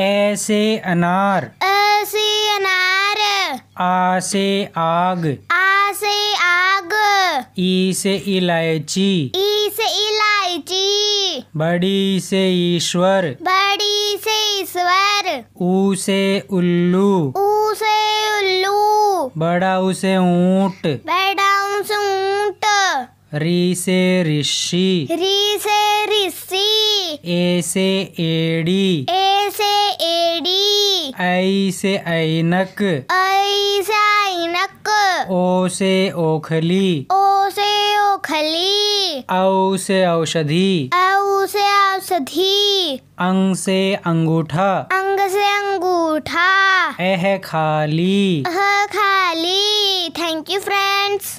ऐसे अनार ऐसे अनार आसे आग आसे आग ई से इलायची ई से इलायची बड़ी से ईश्वर बड़ी से ईश्वर ऊ से उल्लू ऊ से उल्लू बड़ा उसे ऊंट बड़ा उसे ऊंट री से ऋषि री से ऋषि ए से एड़ी ए से एडी आई से ऐनक आई से ऐनक ओ से ओखली ओ से ओखली औ से औषधि औ से औषधि अंग से अंगूठा अंग से अंगूठा एह खाली अह खाली थैंक यू फ्रेंड्स